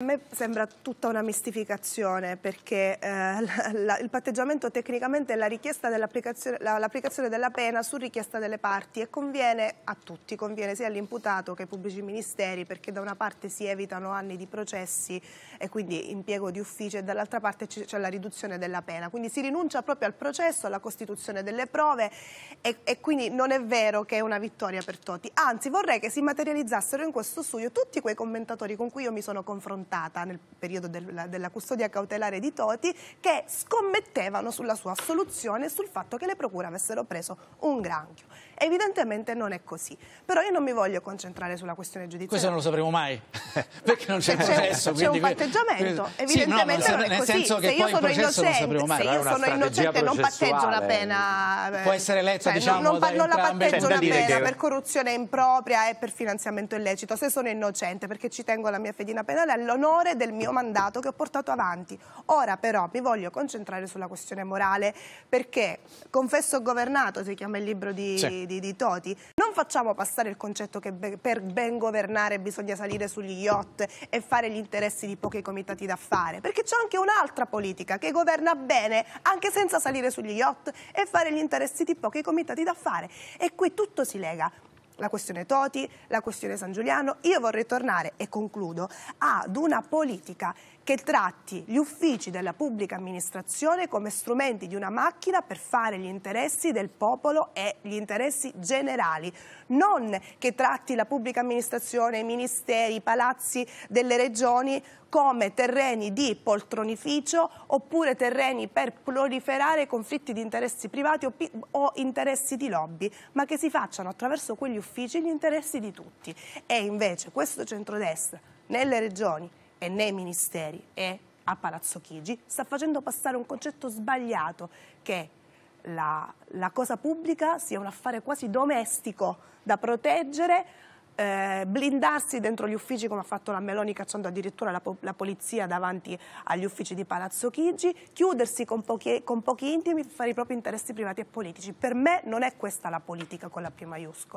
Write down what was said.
A me sembra tutta una mistificazione perché eh, la, la, il patteggiamento tecnicamente è la della pena su richiesta delle parti e conviene a tutti, conviene sia all'imputato che ai pubblici ministeri perché da una parte si evitano anni di processi e quindi impiego di ufficio e dall'altra parte c'è la riduzione della pena, quindi si rinuncia proprio al processo, alla costituzione delle prove e, e quindi non è vero che è una vittoria per tutti. anzi vorrei che si materializzassero in questo studio tutti quei commentatori con cui io mi sono confrontata presentata nel periodo del, della custodia cautelare di Toti che scommettevano sulla sua assoluzione e sul fatto che le procure avessero preso un granchio. Evidentemente non è così, però io non mi voglio concentrare sulla questione giudiziaria. Questo non lo sapremo mai, perché non c'è processo. C'è un patteggiamento, quindi... evidentemente sì, no, non, non, è così. Se io sono innocente, mai, se io sono innocente non patteggio la pena. Eh, Può essere letta, cioè, diciamo, non, non, non la patteggio la pena che... per corruzione impropria e per finanziamento illecito. Se sono innocente, perché ci tengo alla mia fedina penale, allora onore del mio mandato che ho portato avanti. Ora però mi voglio concentrare sulla questione morale perché Confesso governato, si chiama il libro di, sì. di, di Toti, non facciamo passare il concetto che be per ben governare bisogna salire sugli yacht e fare gli interessi di pochi comitati d'affare, perché c'è anche un'altra politica che governa bene anche senza salire sugli yacht e fare gli interessi di pochi comitati d'affare. E qui tutto si lega la questione Toti, la questione San Giuliano. Io vorrei tornare, e concludo, ad una politica che tratti gli uffici della pubblica amministrazione come strumenti di una macchina per fare gli interessi del popolo e gli interessi generali, non che tratti la pubblica amministrazione, i ministeri, i palazzi delle regioni come terreni di poltronificio oppure terreni per proliferare conflitti di interessi privati o, o interessi di lobby, ma che si facciano attraverso quegli uffici uffici gli interessi di tutti. E invece questo centrodestra nelle regioni e nei ministeri e a Palazzo Chigi sta facendo passare un concetto sbagliato che la, la cosa pubblica sia un affare quasi domestico da proteggere eh, blindarsi dentro gli uffici come ha fatto la Meloni cacciando addirittura la, la polizia davanti agli uffici di Palazzo Chigi, chiudersi con pochi, con pochi intimi per fare i propri interessi privati e politici. Per me non è questa la politica con la P maiuscola.